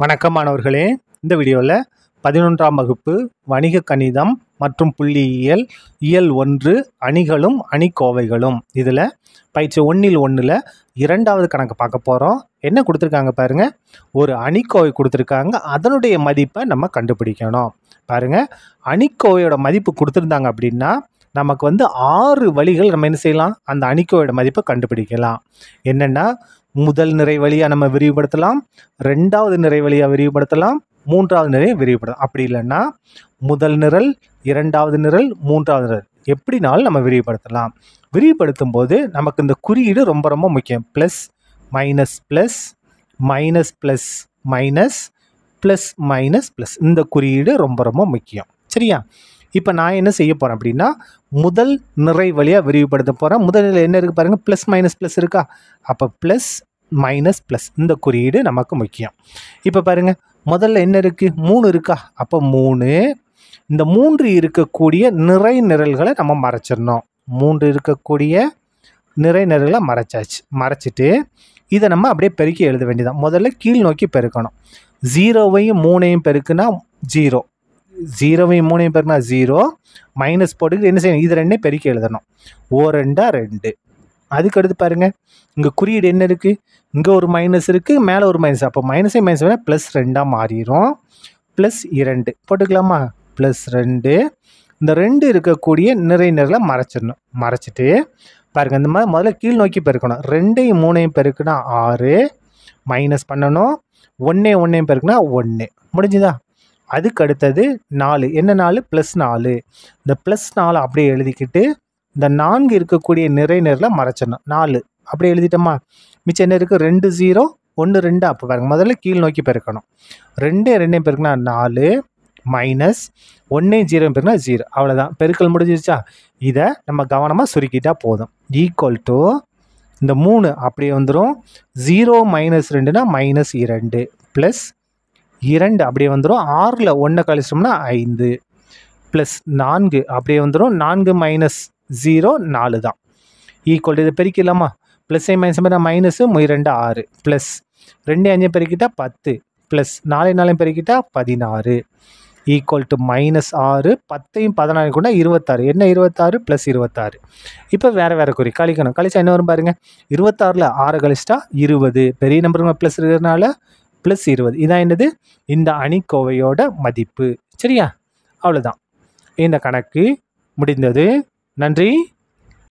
வணக்கம் மாணவர்களே இந்த வீடியோவில் பதினொன்றாம் வகுப்பு வணிக கணிதம் மற்றும் புள்ளியியல் இயல் ஒன்று அணிகளும் அணிக்கோவைகளும் இதில் பயிற்சி ஒன்றில் ஒன்றில் இரண்டாவது கணக்கு பார்க்க போகிறோம் என்ன கொடுத்துருக்காங்க பாருங்கள் ஒரு அணிக்கோவை கொடுத்துருக்காங்க அதனுடைய மதிப்பை நம்ம கண்டுபிடிக்கணும் பாருங்கள் அணிக்கோவையோட மதிப்பு கொடுத்துருந்தாங்க அப்படின்னா நமக்கு வந்து ஆறு வழிகள் நம்ம என்ன செய்யலாம் அந்த அணிக்கோவையோட மதிப்பை கண்டுபிடிக்கலாம் என்னென்னா முதல் நிறை வழியாக நம்ம விரிவுபடுத்தலாம் ரெண்டாவது நிறை வழியாக விரிவுபடுத்தலாம் மூன்றாவது நிறை விரிவுபடுத்தலாம் அப்படி இல்லைன்னா முதல் நிரல் இரண்டாவது நிரல் மூன்றாவது நிரல் எப்படினாலும் நம்ம விரிவுபடுத்தலாம் விரிவுபடுத்தும் போது நமக்கு இந்த குறியீடு ரொம்ப ரொம்ப முக்கியம் plus minus plus minus plus minus plus minus plus இந்த குறியீடு ரொம்ப ரொம்ப முக்கியம் சரியா இப்போ நான் என்ன செய்ய போகிறேன் அப்படின்னா முதல் நிறை வழியாக விரிவுபடுத்த போகிறேன் முதல் நிலையில் என்ன இருக்குது பாருங்கள் ப்ளஸ் மைனஸ் ப்ளஸ் இருக்கா அப்போ ப்ளஸ் மைனஸ் ப்ளஸ் இந்த குறியீடு நமக்கு முக்கியம் இப்போ பாருங்கள் முதல்ல என்ன இருக்குது மூணு இருக்கா அப்போ மூணு இந்த மூன்று இருக்கக்கூடிய நிறை நிரல்களை நம்ம மறைச்சிடணும் மூன்று இருக்கக்கூடிய நிறை நிரல்களை மறைச்சாச்சு மறைச்சிட்டு இதை நம்ம அப்படியே பெருக்கி எழுத வேண்டியதான் முதல்ல கீழ் நோக்கி பெருக்கணும் ஜீரோவையும் மூணையும் பெருக்குன்னா ஜீரோ ஜீரோவையும் மூணையும் பெருக்கினா ஜீரோ மைனஸ் போட்டுக்கிட்டு என்ன செய்யணும் இது ரெண்டையும் பெருக்கி எழுதணும் ஓ ரெண்டா ரெண்டு அதுக்கடுத்து பாருங்கள் இங்கே குறியீடு என்ன இருக்குது இங்கே ஒரு மைனஸ் இருக்குது மேலே ஒரு மைனஸ் அப்போ மைனஸே மைனஸ் வேணால் ப்ளஸ் ரெண்டாக மாறிடும் ப்ளஸ் இரண்டு போட்டுக்கலாமா ப்ளஸ் ரெண்டு இந்த ரெண்டு இருக்கக்கூடிய நிறை நிறவில் மறைச்சிடணும் மறைச்சிட்டு பாருங்கள் இந்த மாதிரி முதல்ல கீழ் நோக்கி பெருக்கணும் ரெண்டையும் மூணையும் பெருக்குனா ஆறு மைனஸ் பண்ணணும் ஒன்றே ஒன்றையும் பெருக்குனா ஒன்று முடிஞ்சுதா அதுக்கு அடுத்தது நாலு என்ன நாலு ப்ளஸ் நாலு இந்த ப்ளஸ் நாலு அப்படியே எழுதிக்கிட்டு இந்த நான்கு இருக்கக்கூடிய நிறை நேரில் மறைச்சிடணும் நாலு அப்படியே எழுதிட்டோமா மிச்சம் என்ன இருக்குது ரெண்டு ஜீரோ ஒன்று ரெண்டு அப்போ பாருங்கள் முதல்ல கீழ் நோக்கி பெருக்கணும் ரெண்டு ரெண்டையும் பெருக்குனா நாலு மைனஸ் ஒன்றே ஜீரோ பெருக்குனா ஜீரோ அவ்வளோதான் பெருக்கல் முடிஞ்சிருச்சா இதை நம்ம கவனமாக சுருக்கிட்டால் போதும் ஈக்குவல் டு இந்த மூணு அப்படியே வந்துடும் ஜீரோ மைனஸ் ரெண்டுனா மைனஸ் இரண்டு ப்ளஸ் இரண்டு அப்படியே வந்துடும் ஆறில் ஒன்றை கழிச்சோம்னா ஐந்து ப்ளஸ் நான்கு அப்படியே வந்துடும் நான்கு மைனஸ் ஜீரோ நாலு தான் ஈக்குவல் இதை பெருக்கலாமா ப்ளஸ் ஐ மைனஸ் பண்ணால் மைனஸு இரண்டு ஆறு ப்ளஸ் ரெண்டு அஞ்சு பெருக்கிட்டால் பத்து ப்ளஸ் நாலு நாளையும் பெருக்கிட்டால் பதினாறு ஈக்குவல் டு மைனஸ் ஆறு பத்தையும் பதினாறு கூட இருபத்தாறு என்ன இருபத்தாறு ப்ளஸ் இருபத்தாறு இப்போ வேறு வேறு குறி கழிக்கணும் கழிச்சா என்ன வரும் பாருங்கள் இருபத்தாறில் ஆறு கழிச்சிட்டா இருபது பெரிய நம்பருங்க ப்ளஸ் இருக்கிறதுனால ப்ளஸ் இருபது இதான் என்னது இந்த அணிக்கோவையோட மதிப்பு சரியா அவ்வளோதான் இந்த கணக்கு முடிந்தது நன்றி